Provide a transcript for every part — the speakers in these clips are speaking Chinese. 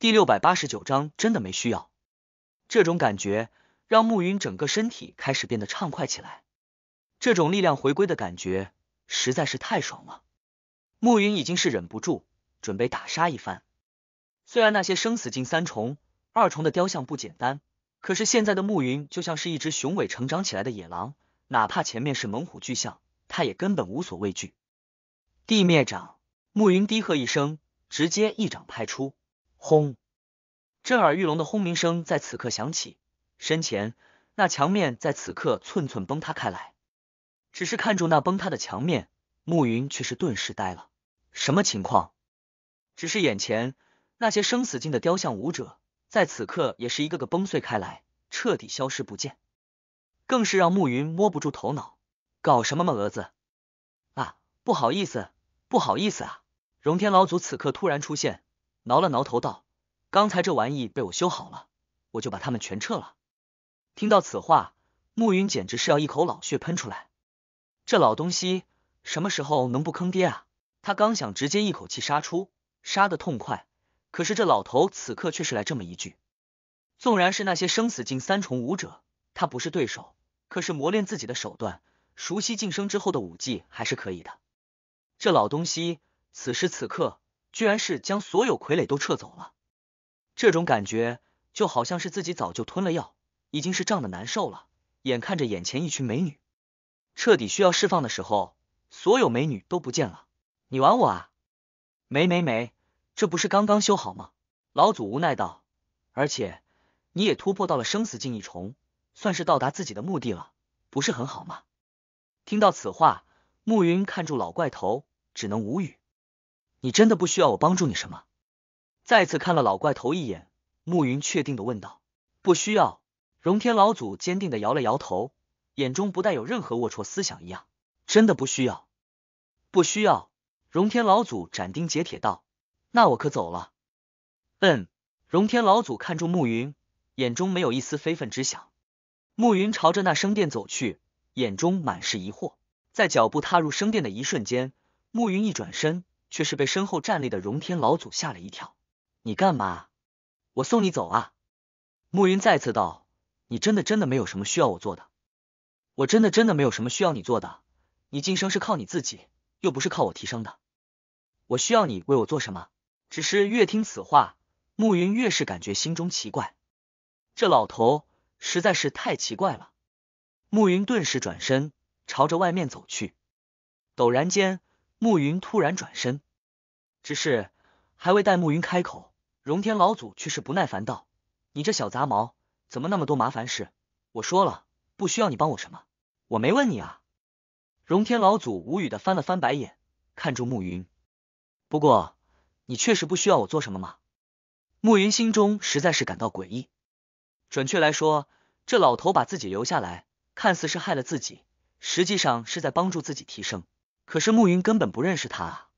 第六百八十九章真的没需要，这种感觉让暮云整个身体开始变得畅快起来。这种力量回归的感觉实在是太爽了。暮云已经是忍不住，准备打杀一番。虽然那些生死境三重、二重的雕像不简单，可是现在的暮云就像是一只雄伟成长起来的野狼，哪怕前面是猛虎巨象，他也根本无所畏惧。地面掌，暮云低喝一声，直接一掌拍出。轰！震耳欲聋的轰鸣声在此刻响起，身前那墙面在此刻寸寸崩塌开来。只是看住那崩塌的墙面，暮云却是顿时呆了。什么情况？只是眼前那些生死境的雕像舞者在此刻也是一个个崩碎开来，彻底消失不见，更是让暮云摸不住头脑，搞什么嘛蛾子？啊，不好意思，不好意思啊！荣天老祖此刻突然出现。挠了挠头道：“刚才这玩意被我修好了，我就把他们全撤了。”听到此话，暮云简直是要一口老血喷出来。这老东西什么时候能不坑爹啊？他刚想直接一口气杀出，杀的痛快，可是这老头此刻却是来这么一句：“纵然是那些生死境三重武者，他不是对手。可是磨练自己的手段，熟悉晋升之后的武技还是可以的。”这老东西此时此刻。居然是将所有傀儡都撤走了，这种感觉就好像是自己早就吞了药，已经是胀的难受了。眼看着眼前一群美女，彻底需要释放的时候，所有美女都不见了。你玩我啊？没没没，这不是刚刚修好吗？老祖无奈道。而且你也突破到了生死境一重，算是到达自己的目的了，不是很好吗？听到此话，暮云看住老怪头，只能无语。你真的不需要我帮助你什么？再次看了老怪头一眼，暮云确定的问道：“不需要。”荣天老祖坚定的摇了摇头，眼中不带有任何龌龊思想一样，真的不需要，不需要。荣天老祖斩钉截铁道：“那我可走了。”嗯，荣天老祖看住暮云，眼中没有一丝非分之想。暮云朝着那声殿走去，眼中满是疑惑。在脚步踏入声殿的一瞬间，暮云一转身。却是被身后站立的荣天老祖吓了一跳。你干嘛？我送你走啊！暮云再次道：“你真的真的没有什么需要我做的，我真的真的没有什么需要你做的。你晋升是靠你自己，又不是靠我提升的。我需要你为我做什么？”只是越听此话，暮云越是感觉心中奇怪，这老头实在是太奇怪了。暮云顿时转身朝着外面走去，陡然间。暮云突然转身，只是还未待暮云开口，荣天老祖却是不耐烦道：“你这小杂毛，怎么那么多麻烦事？我说了，不需要你帮我什么，我没问你啊。”荣天老祖无语的翻了翻白眼，看住暮云。不过，你确实不需要我做什么吗？暮云心中实在是感到诡异。准确来说，这老头把自己留下来，看似是害了自己，实际上是在帮助自己提升。可是慕云根本不认识他啊，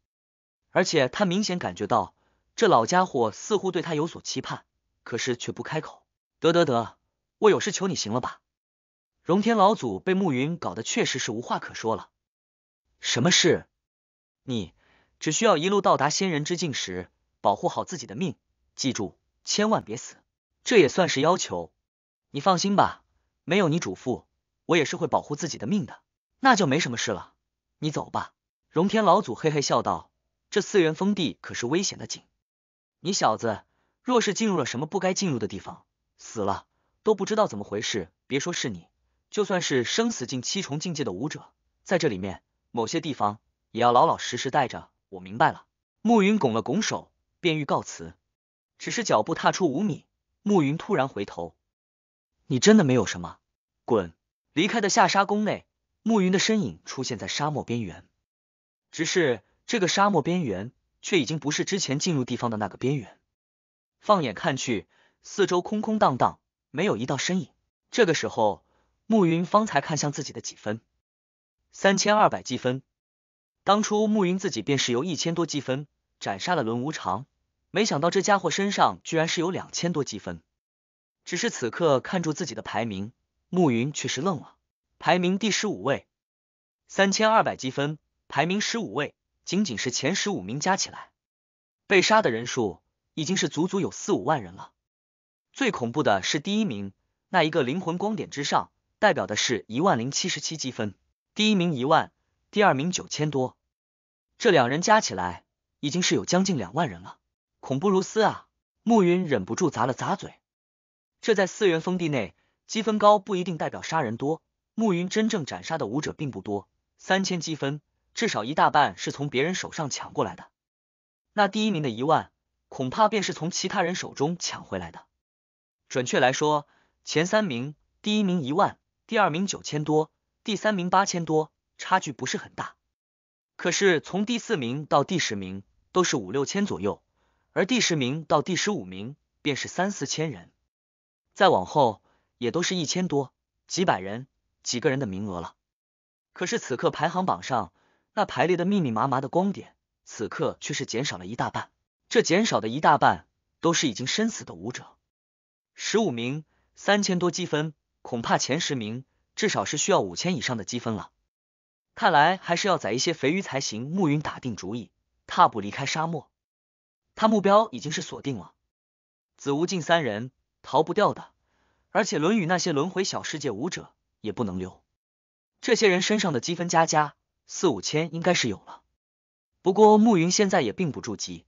而且他明显感觉到这老家伙似乎对他有所期盼，可是却不开口。得得得，我有事求你行了吧？荣天老祖被慕云搞得确实是无话可说了。什么事？你只需要一路到达仙人之境时，保护好自己的命，记住千万别死。这也算是要求。你放心吧，没有你嘱咐，我也是会保护自己的命的，那就没什么事了。你走吧，荣天老祖嘿嘿笑道，这四元封地可是危险的紧。你小子若是进入了什么不该进入的地方，死了都不知道怎么回事。别说是你，就算是生死境七重境界的武者，在这里面某些地方也要老老实实待着。我明白了。暮云拱了拱手，便欲告辞，只是脚步踏出五米，暮云突然回头，你真的没有什么？滚！离开的下沙宫内。暮云的身影出现在沙漠边缘，只是这个沙漠边缘却已经不是之前进入地方的那个边缘。放眼看去，四周空空荡荡，没有一道身影。这个时候，暮云方才看向自己的几分，三千二百积分。当初暮云自己便是由一千多积分斩杀了轮无常，没想到这家伙身上居然是有两千多积分。只是此刻看住自己的排名，暮云却是愣了。排名第十五位，三千二百积分，排名十五位，仅仅是前十五名加起来，被杀的人数已经是足足有四五万人了。最恐怖的是第一名，那一个灵魂光点之上代表的是一万零七十七积分，第一名一万，第二名九千多，这两人加起来已经是有将近两万人了，恐怖如斯啊！暮云忍不住咂了咂嘴，这在四元封地内，积分高不一定代表杀人多。暮云真正斩杀的武者并不多，三千积分至少一大半是从别人手上抢过来的。那第一名的一万，恐怕便是从其他人手中抢回来的。准确来说，前三名，第一名一万，第二名九千多，第三名八千多，差距不是很大。可是从第四名到第十名都是五六千左右，而第十名到第十五名便是三四千人，再往后也都是一千多、几百人。几个人的名额了，可是此刻排行榜上那排列的密密麻麻的光点，此刻却是减少了一大半。这减少的一大半都是已经身死的舞者。十五名三千多积分，恐怕前十名至少是需要五千以上的积分了。看来还是要宰一些肥鱼才行。暮云打定主意，踏步离开沙漠。他目标已经是锁定了，子无尽三人逃不掉的。而且论语那些轮回小世界舞者。也不能留，这些人身上的积分加加四五千应该是有了。不过暮云现在也并不筑基，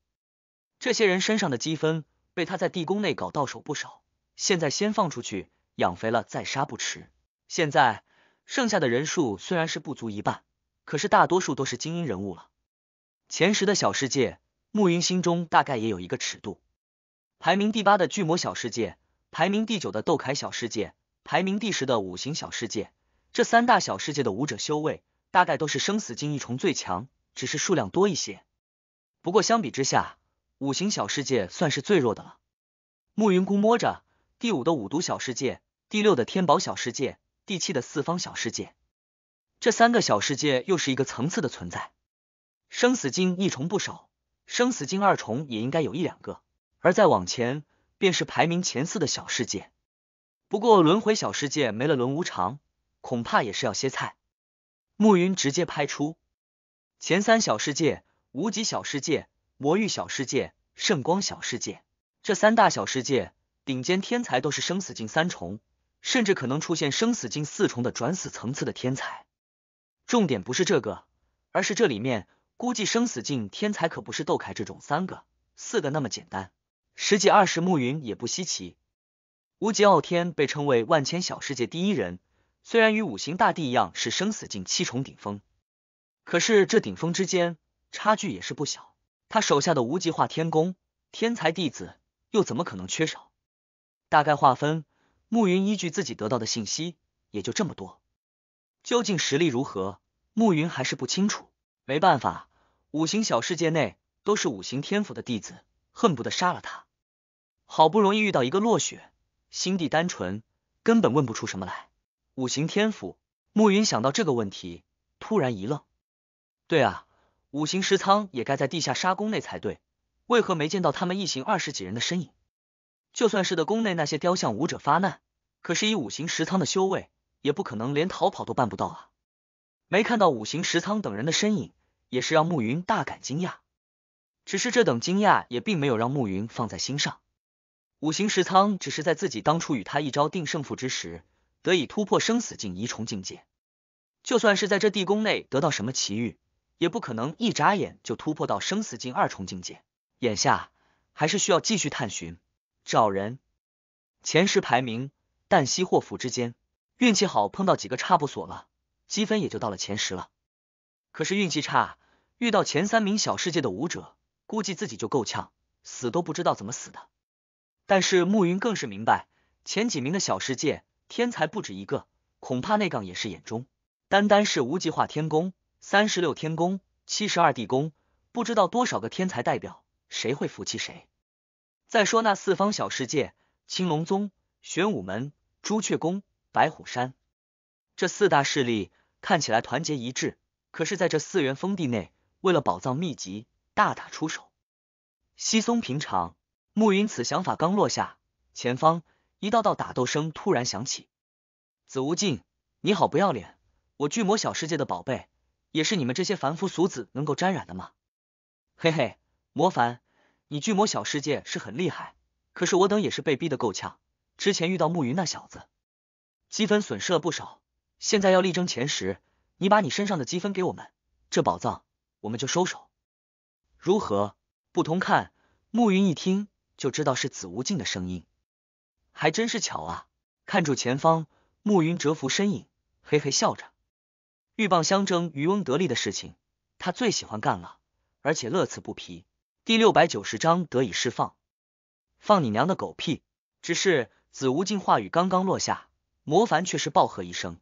这些人身上的积分被他在地宫内搞到手不少，现在先放出去养肥了再杀不迟。现在剩下的人数虽然是不足一半，可是大多数都是精英人物了。前十的小世界，暮云心中大概也有一个尺度。排名第八的巨魔小世界，排名第九的斗凯小世界。排名第十的五行小世界，这三大小世界的武者修为大概都是生死境一重最强，只是数量多一些。不过相比之下，五行小世界算是最弱的了。慕云估摸着，第五的五毒小世界，第六的天宝小世界，第七的四方小世界，这三个小世界又是一个层次的存在。生死境一重不少，生死境二重也应该有一两个。而再往前，便是排名前四的小世界。不过轮回小世界没了，轮无常恐怕也是要歇菜。暮云直接拍出前三小世界、无极小世界、魔域小世界、圣光小世界这三大小世界顶尖天才都是生死境三重，甚至可能出现生死境四重的转死层次的天才。重点不是这个，而是这里面估计生死境天才可不是窦凯这种三个、四个那么简单，十几二十，暮云也不稀奇。无极傲天被称为万千小世界第一人，虽然与五行大帝一样是生死境七重顶峰，可是这顶峰之间差距也是不小。他手下的无极化天宫天才弟子又怎么可能缺少？大概划分，暮云依据自己得到的信息也就这么多。究竟实力如何，暮云还是不清楚。没办法，五行小世界内都是五行天府的弟子，恨不得杀了他。好不容易遇到一个落雪。心地单纯，根本问不出什么来。五行天府，暮云想到这个问题，突然一愣。对啊，五行石仓也该在地下沙宫内才对，为何没见到他们一行二十几人的身影？就算是的宫内那些雕像武者发难，可是以五行石仓的修为，也不可能连逃跑都办不到啊！没看到五行石仓等人的身影，也是让暮云大感惊讶。只是这等惊讶，也并没有让暮云放在心上。五行石仓只是在自己当初与他一招定胜负之时得以突破生死境一重境界，就算是在这地宫内得到什么奇遇，也不可能一眨眼就突破到生死境二重境界。眼下还是需要继续探寻，找人。前十排名，旦夕祸福之间，运气好碰到几个差不所了，积分也就到了前十了。可是运气差，遇到前三名小世界的武者，估计自己就够呛，死都不知道怎么死的。但是暮云更是明白，前几名的小世界天才不止一个，恐怕那杠也是眼中。单单是无极化天宫、三十六天宫、七十二地宫，不知道多少个天才代表，谁会服气谁？再说那四方小世界，青龙宗、玄武门、朱雀宫、白虎山，这四大势力看起来团结一致，可是在这四元封地内，为了宝藏秘籍大打出手，稀松平常。暮云，此想法刚落下，前方一道道打斗声突然响起。子无尽，你好不要脸！我巨魔小世界的宝贝，也是你们这些凡夫俗子能够沾染的吗？嘿嘿，魔凡，你巨魔小世界是很厉害，可是我等也是被逼得够呛。之前遇到暮云那小子，积分损失了不少。现在要力争前十，你把你身上的积分给我们，这宝藏我们就收手，如何？不同看。暮云一听。就知道是紫无尽的声音，还真是巧啊！看住前方，暮云蛰伏身影，嘿嘿笑着，鹬蚌相争，渔翁得利的事情，他最喜欢干了，而且乐此不疲。第六百九十章得以释放，放你娘的狗屁！只是紫无尽话语刚刚落下，魔凡却是暴喝一声：“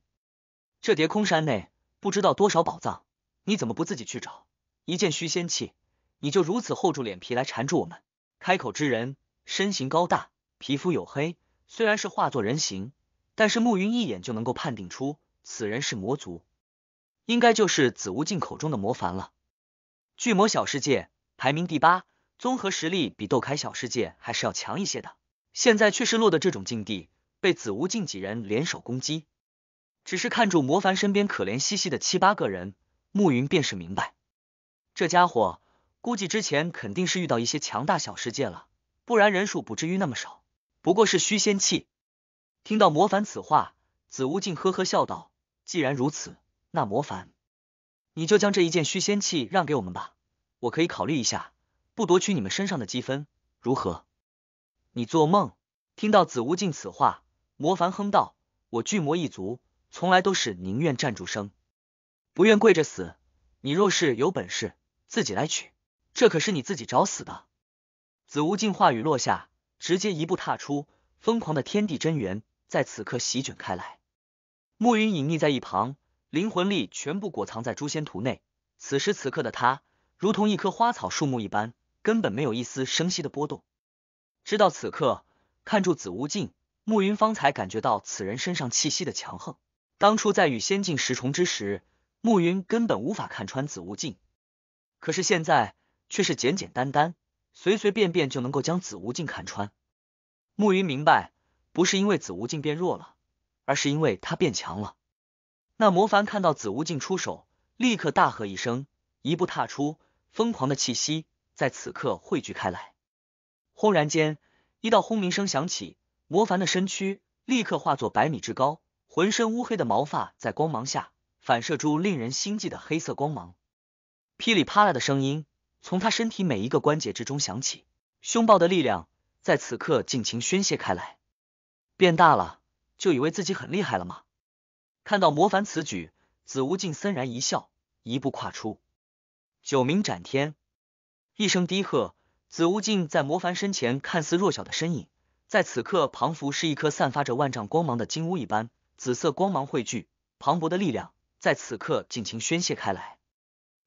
这叠空山内不知道多少宝藏，你怎么不自己去找？一件虚仙器，你就如此厚住脸皮来缠住我们？”开口之人身形高大，皮肤黝黑，虽然是化作人形，但是暮云一眼就能够判定出此人是魔族，应该就是紫无尽口中的魔凡了。巨魔小世界排名第八，综合实力比斗凯小世界还是要强一些的，现在却是落得这种境地，被紫无尽几人联手攻击。只是看住魔凡身边可怜兮兮的七八个人，暮云便是明白，这家伙。估计之前肯定是遇到一些强大小世界了，不然人数不至于那么少。不过是虚仙器。听到魔凡此话，紫无尽呵呵笑道：“既然如此，那魔凡，你就将这一件虚仙器让给我们吧，我可以考虑一下，不夺取你们身上的积分，如何？”你做梦！听到紫无尽此话，魔凡哼道：“我巨魔一族，从来都是宁愿站住生，不愿跪着死。你若是有本事，自己来取。”这可是你自己找死的！紫无尽话语落下，直接一步踏出，疯狂的天地真元在此刻席卷开来。暮云隐匿在一旁，灵魂力全部裹藏在诛仙图内。此时此刻的他，如同一棵花草树木一般，根本没有一丝生息的波动。直到此刻，看住紫无尽，暮云方才感觉到此人身上气息的强横。当初在与仙境石重之时，暮云根本无法看穿紫无尽，可是现在。却是简简单单、随随便便就能够将子无尽看穿。暮云明白，不是因为子无尽变弱了，而是因为他变强了。那魔凡看到子无尽出手，立刻大喝一声，一步踏出，疯狂的气息在此刻汇聚开来。轰然间，一道轰鸣声响起，魔凡的身躯立刻化作百米之高，浑身乌黑的毛发在光芒下反射出令人心悸的黑色光芒，噼里啪啦的声音。从他身体每一个关节之中响起，凶暴的力量在此刻尽情宣泄开来。变大了，就以为自己很厉害了吗？看到魔凡此举，紫无尽森然一笑，一步跨出，九明斩天。一声低喝，紫无尽在魔凡身前看似弱小的身影，在此刻彷佛是一颗散发着万丈光芒的金乌一般，紫色光芒汇聚，磅礴的力量在此刻尽情宣泄开来。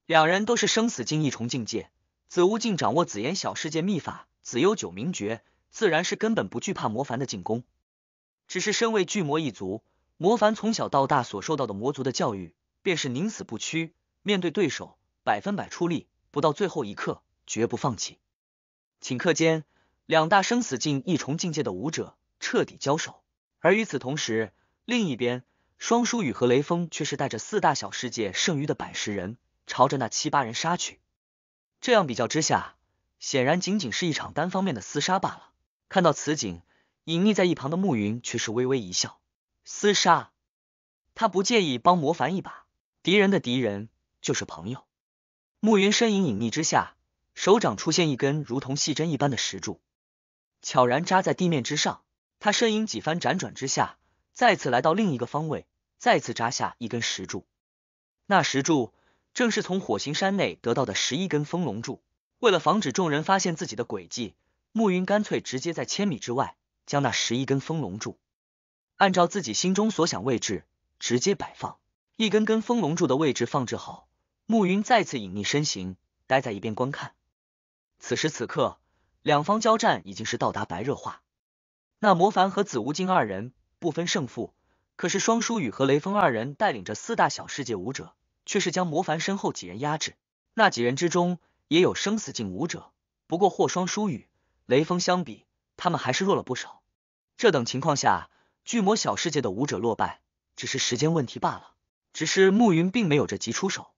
两人都是生死境一重境界，紫无境掌握紫炎小世界秘法，紫幽九明诀，自然是根本不惧怕魔凡的进攻。只是身为巨魔一族，魔凡从小到大所受到的魔族的教育，便是宁死不屈，面对对手百分百出力，不到最后一刻绝不放弃。顷刻间，两大生死境一重境界的武者彻底交手，而与此同时，另一边，双叔雨和雷锋却是带着四大小世界剩余的百十人。朝着那七八人杀去，这样比较之下，显然仅仅是一场单方面的厮杀罢了。看到此景，隐匿在一旁的暮云却是微微一笑。厮杀，他不介意帮魔凡一把。敌人的敌人就是朋友。暮云身影隐匿之下，手掌出现一根如同细针一般的石柱，悄然扎在地面之上。他身影几番辗转之下，再次来到另一个方位，再次扎下一根石柱。那石柱。正是从火星山内得到的十一根风龙柱，为了防止众人发现自己的诡计，暮云干脆直接在千米之外将那十一根风龙柱按照自己心中所想位置直接摆放。一根根风龙柱的位置放置好，暮云再次隐匿身形，待在一边观看。此时此刻，两方交战已经是到达白热化。那魔凡和紫无尽二人不分胜负，可是双叔羽和雷锋二人带领着四大小世界武者。却是将魔凡身后几人压制，那几人之中也有生死境武者，不过霍双书雨、雷锋相比，他们还是弱了不少。这等情况下，巨魔小世界的武者落败，只是时间问题罢了。只是暮云并没有着急出手，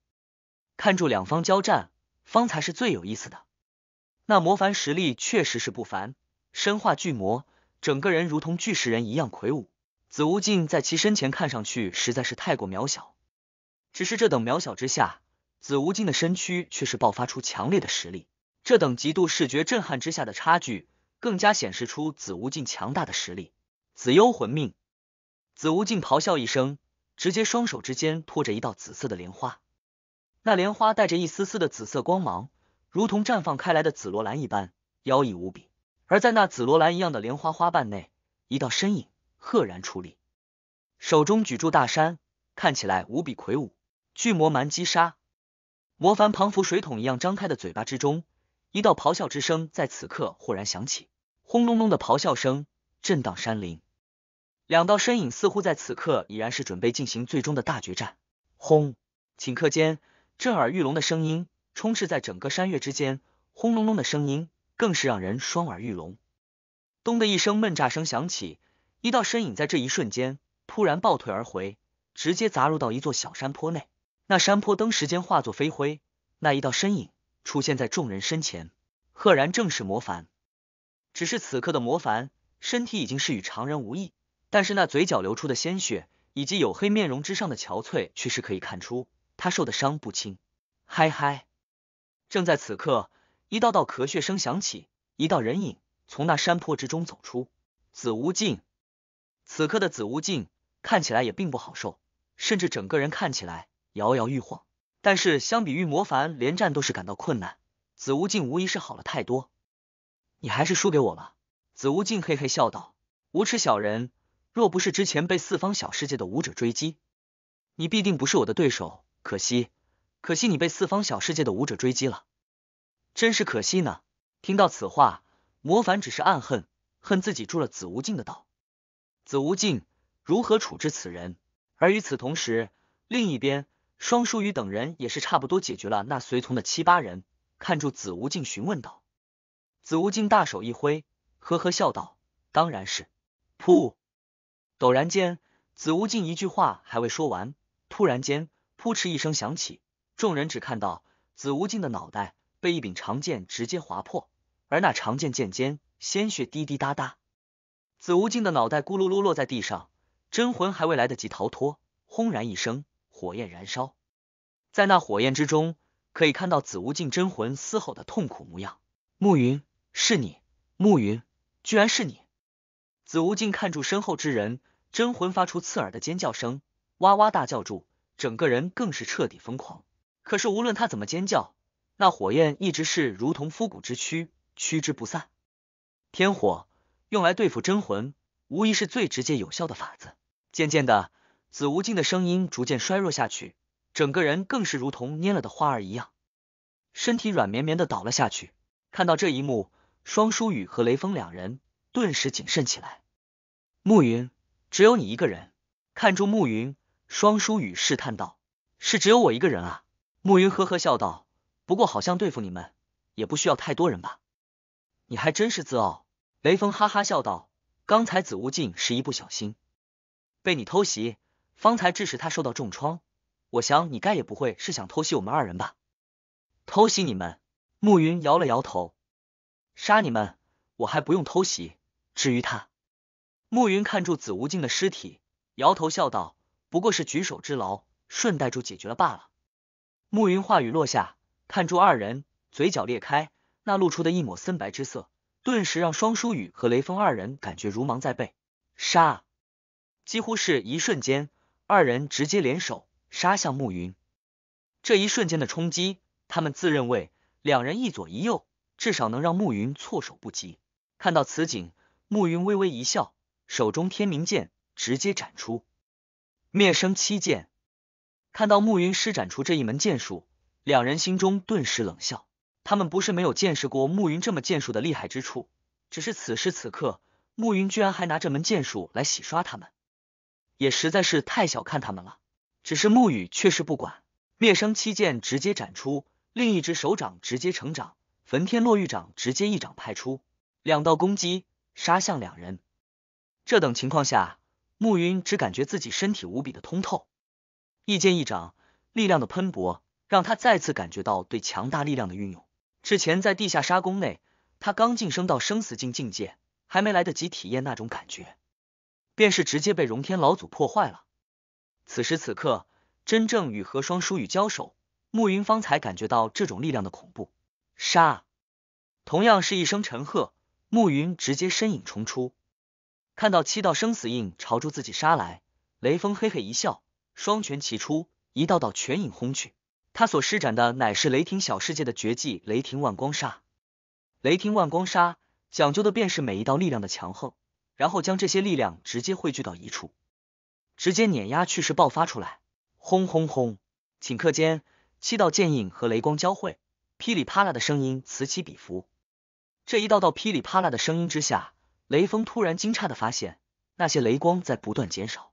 看住两方交战，方才是最有意思的。那魔凡实力确实是不凡，身化巨魔，整个人如同巨石人一样魁梧，子无尽在其身前看上去实在是太过渺小。只是这等渺小之下，紫无尽的身躯却是爆发出强烈的实力。这等极度视觉震撼之下的差距，更加显示出紫无尽强大的实力。紫幽魂命，紫无尽咆哮一声，直接双手之间托着一道紫色的莲花。那莲花带着一丝丝的紫色光芒，如同绽放开来的紫罗兰一般妖异无比。而在那紫罗兰一样的莲花花瓣内，一道身影赫然出立，手中举住大山，看起来无比魁梧。巨魔蛮击杀魔凡庞福水桶一样张开的嘴巴之中，一道咆哮之声在此刻豁然响起，轰隆隆的咆哮声震荡山林。两道身影似乎在此刻已然是准备进行最终的大决战。轰！顷刻间，震耳欲聋的声音充斥在整个山岳之间，轰隆隆的声音更是让人双耳欲聋。咚的一声闷炸声响起，一道身影在这一瞬间突然暴退而回，直接砸入到一座小山坡内。那山坡登时间化作飞灰，那一道身影出现在众人身前，赫然正是魔凡。只是此刻的魔凡身体已经是与常人无异，但是那嘴角流出的鲜血以及黝黑面容之上的憔悴，却是可以看出他受的伤不轻。嗨嗨！正在此刻，一道道咳血声响起，一道人影从那山坡之中走出。紫无尽，此刻的紫无尽看起来也并不好受，甚至整个人看起来。摇摇欲晃，但是相比于魔凡连战都是感到困难，子无尽无疑是好了太多。你还是输给我了。子无尽嘿嘿笑道：“无耻小人，若不是之前被四方小世界的武者追击，你必定不是我的对手。可惜，可惜你被四方小世界的武者追击了，真是可惜呢。”听到此话，魔凡只是暗恨，恨自己助了子无尽的道。子无尽如何处置此人？而与此同时，另一边。双叔宇等人也是差不多解决了那随从的七八人，看住子无尽询问道：“子无尽，大手一挥，呵呵笑道，当然是。”噗！陡然间，子无尽一句话还未说完，突然间，噗嗤一声响起，众人只看到子无尽的脑袋被一柄长剑直接划破，而那长剑剑尖鲜血滴滴答答，子无尽的脑袋咕噜噜落在地上，真魂还未来得及逃脱，轰然一声。火焰燃烧，在那火焰之中，可以看到紫无尽真魂嘶吼的痛苦模样。暮云，是你！暮云，居然是你！紫无尽看住身后之人，真魂发出刺耳的尖叫声，哇哇大叫住，整个人更是彻底疯狂。可是无论他怎么尖叫，那火焰一直是如同枯骨之躯，驱之不散。天火用来对付真魂，无疑是最直接有效的法子。渐渐的。子无尽的声音逐渐衰弱下去，整个人更是如同蔫了的花儿一样，身体软绵绵的倒了下去。看到这一幕，双书雨和雷锋两人顿时谨慎起来。暮云，只有你一个人？看住暮云，双书雨试探道：“是只有我一个人啊？”暮云呵呵笑道：“不过好像对付你们，也不需要太多人吧？”你还真是自傲，雷锋哈哈笑道：“刚才子无尽是一不小心，被你偷袭。”方才致使他受到重创，我想你该也不会是想偷袭我们二人吧？偷袭你们？暮云摇了摇头，杀你们，我还不用偷袭。至于他，暮云看住子无尽的尸体，摇头笑道：“不过是举手之劳，顺带住解决了罢了。”暮云话语落下，看住二人嘴角裂开，那露出的一抹森白之色，顿时让双叔雨和雷锋二人感觉如芒在背。杀！几乎是一瞬间。二人直接联手杀向暮云，这一瞬间的冲击，他们自认为两人一左一右，至少能让暮云措手不及。看到此景，暮云微微一笑，手中天明剑直接斩出灭生七剑。看到暮云施展出这一门剑术，两人心中顿时冷笑。他们不是没有见识过暮云这么剑术的厉害之处，只是此时此刻，暮云居然还拿这门剑术来洗刷他们。也实在是太小看他们了。只是沐雨却是不管，灭生七剑直接斩出，另一只手掌直接成掌，焚天落玉掌直接一掌拍出，两道攻击杀向两人。这等情况下，暮云只感觉自己身体无比的通透，一剑一掌，力量的喷薄，让他再次感觉到对强大力量的运用。之前在地下沙宫内，他刚晋升到生死境境界，还没来得及体验那种感觉。便是直接被荣天老祖破坏了。此时此刻，真正与何双书雨交手，暮云方才感觉到这种力量的恐怖。杀！同样是一声沉喝，暮云直接身影冲出，看到七道生死印朝住自己杀来，雷锋嘿嘿一笑，双拳齐出，一道道拳影轰去。他所施展的乃是雷霆小世界的绝技——雷霆万光杀。雷霆万光杀讲究的便是每一道力量的强横。然后将这些力量直接汇聚到一处，直接碾压去势爆发出来，轰轰轰！顷刻间，七道剑印和雷光交汇，噼里啪啦的声音此起彼伏。这一道道噼里啪啦的声音之下，雷锋突然惊诧的发现，那些雷光在不断减少，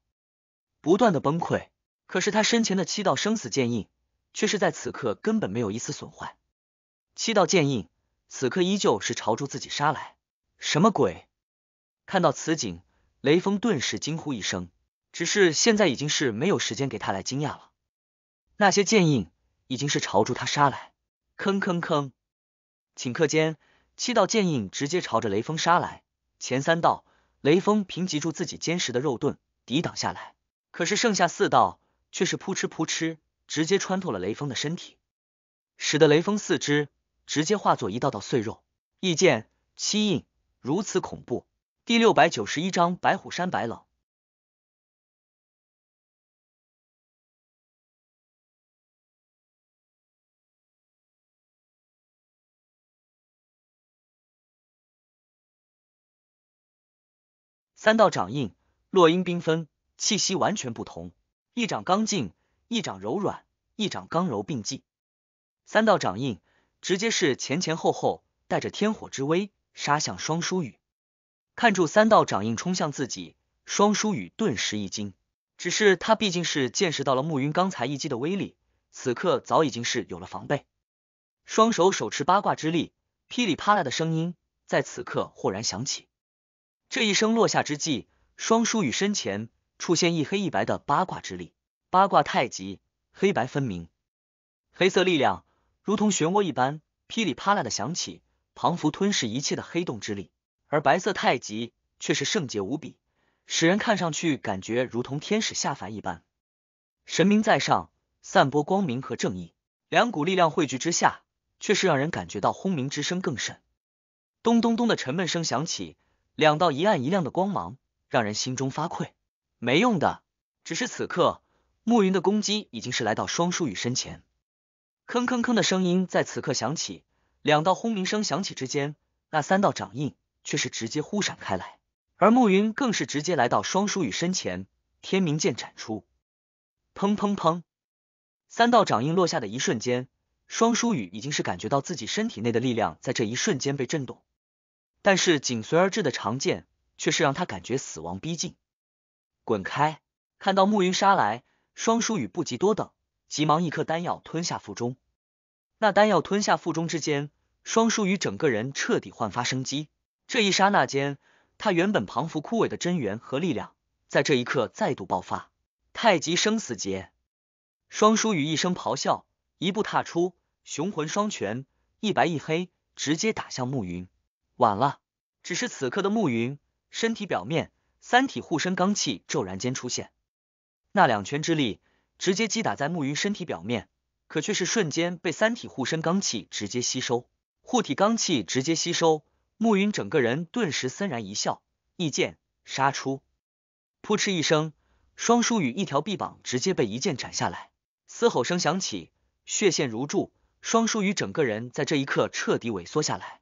不断的崩溃。可是他身前的七道生死剑印，却是在此刻根本没有一丝损坏。七道剑印此刻依旧是朝住自己杀来，什么鬼？看到此景，雷锋顿时惊呼一声。只是现在已经是没有时间给他来惊讶了，那些剑印已经是朝住他杀来，吭吭吭！顷刻间，七道剑印直接朝着雷锋杀来，前三道，雷锋凭藉住自己坚实的肉盾抵挡下来，可是剩下四道却是扑哧扑哧，直接穿透了雷锋的身体，使得雷锋四肢直接化作一道道碎肉。一剑七印，如此恐怖！第六百九十一章白虎山白老。三道掌印，落英缤纷，气息完全不同。一掌刚劲，一掌柔软，一掌刚柔并济。三道掌印，直接是前前后后带着天火之威，杀向双书雨。看住三道掌印冲向自己，双书宇顿时一惊。只是他毕竟是见识到了暮云刚才一击的威力，此刻早已经是有了防备。双手手持八卦之力，噼里啪啦的声音在此刻豁然响起。这一声落下之际，双书宇身前出现一黑一白的八卦之力，八卦太极黑白分明。黑色力量如同漩涡一般，噼里啪啦的响起，庞佛吞噬一切的黑洞之力。而白色太极却是圣洁无比，使人看上去感觉如同天使下凡一般，神明在上，散播光明和正义。两股力量汇聚之下，却是让人感觉到轰鸣之声更甚，咚咚咚的沉闷声响起，两道一暗一亮的光芒让人心中发愧。没用的，只是此刻暮云的攻击已经是来到双叔宇身前，吭吭吭的声音在此刻响起，两道轰鸣声响起之间，那三道掌印。却是直接忽闪开来，而暮云更是直接来到双书羽身前，天明剑斩出，砰砰砰，三道掌印落下的一瞬间，双书羽已经是感觉到自己身体内的力量在这一瞬间被震动，但是紧随而至的长剑却是让他感觉死亡逼近。滚开！看到暮云杀来，双书雨不及多等，急忙一颗丹药吞下腹中。那丹药吞下腹中之间，双叔宇整个人彻底焕发生机。这一刹那间，他原本彷佛枯萎的真元和力量，在这一刻再度爆发。太极生死劫，双书羽一声咆哮，一步踏出，雄浑双拳，一白一黑，直接打向暮云。晚了，只是此刻的暮云身体表面，三体护身罡气骤然间出现，那两拳之力直接击打在暮云身体表面，可却是瞬间被三体护身罡气直接吸收，护体罡气直接吸收。暮云整个人顿时森然一笑，一剑杀出，扑哧一声，双书羽一条臂膀直接被一剑斩下来，嘶吼声响起，血线如注，双书羽整个人在这一刻彻底萎缩下来。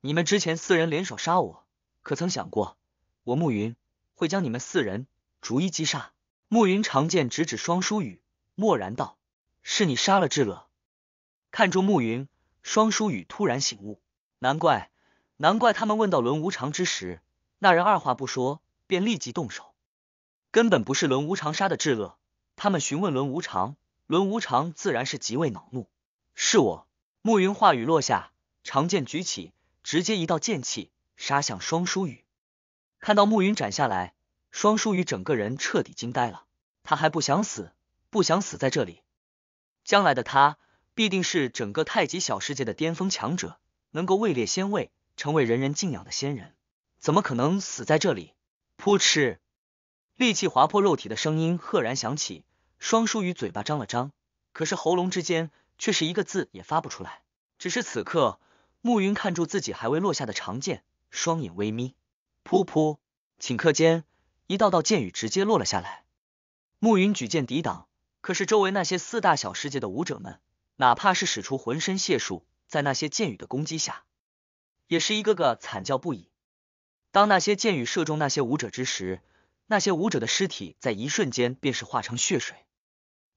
你们之前四人联手杀我，可曾想过我暮云会将你们四人逐一击杀？暮云长剑直指双书宇，默然道：“是你杀了智乐。”看住暮云，双书宇突然醒悟，难怪。难怪他们问到轮无常之时，那人二话不说便立即动手，根本不是轮无常杀的智乐。他们询问轮无常，轮无常自然是极为恼怒。是我。暮云话语落下，长剑举起，直接一道剑气杀向双书雨。看到暮云斩下来，双书雨整个人彻底惊呆了。他还不想死，不想死在这里。将来的他必定是整个太极小世界的巅峰强者，能够位列仙位。成为人人敬仰的仙人，怎么可能死在这里？噗嗤，利器划破肉体的声音赫然响起。双叔雨嘴巴张了张，可是喉咙之间却是一个字也发不出来。只是此刻，暮云看住自己还未落下的长剑，双眼微眯。噗噗，顷刻间，一道道剑雨直接落了下来。暮云举剑抵挡，可是周围那些四大小世界的武者们，哪怕是使出浑身解数，在那些剑雨的攻击下。也是一个个惨叫不已。当那些箭雨射中那些武者之时，那些武者的尸体在一瞬间便是化成血水，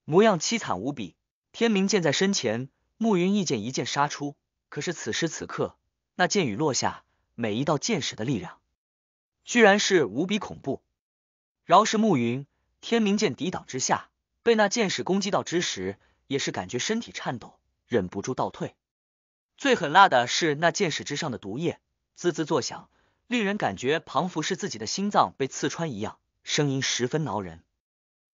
模样凄惨无比。天明剑在身前，暮云一剑一剑杀出。可是此时此刻，那箭雨落下，每一道箭矢的力量，居然是无比恐怖。饶是暮云天明剑抵挡之下，被那箭矢攻击到之时，也是感觉身体颤抖，忍不住倒退。最狠辣的是那箭矢之上的毒液，滋滋作响，令人感觉彷佛是自己的心脏被刺穿一样，声音十分挠人。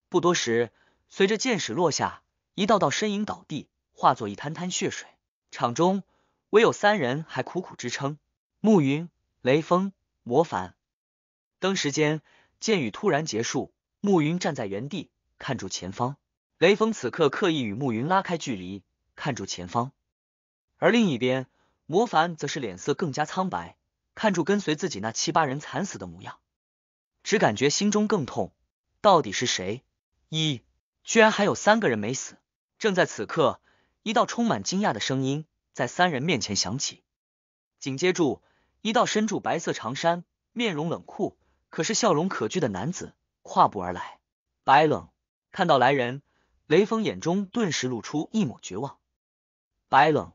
不多时，随着箭矢落下，一道道身影倒地，化作一滩滩血水。场中唯有三人还苦苦支撑：暮云、雷锋、魔凡。登时间，箭雨突然结束，暮云站在原地，看住前方；雷锋此刻刻意与暮云拉开距离，看住前方。而另一边，魔凡则是脸色更加苍白，看住跟随自己那七八人惨死的模样，只感觉心中更痛。到底是谁？一，居然还有三个人没死！正在此刻，一道充满惊讶的声音在三人面前响起。紧接住，一道身着白色长衫、面容冷酷可是笑容可掬的男子跨步而来。白冷看到来人，雷锋眼中顿时露出一抹绝望。白冷。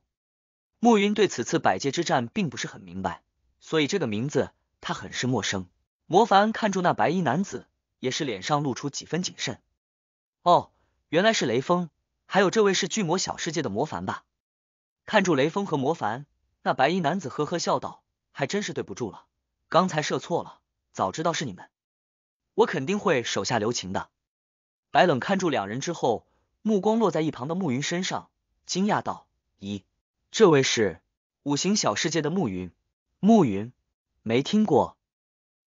暮云对此次百界之战并不是很明白，所以这个名字他很是陌生。魔凡看住那白衣男子，也是脸上露出几分谨慎。哦，原来是雷锋，还有这位是巨魔小世界的魔凡吧？看住雷锋和魔凡，那白衣男子呵呵笑道：“还真是对不住了，刚才射错了，早知道是你们，我肯定会手下留情的。”白冷看住两人之后，目光落在一旁的暮云身上，惊讶道：“咦。”这位是五行小世界的暮云，暮云没听过。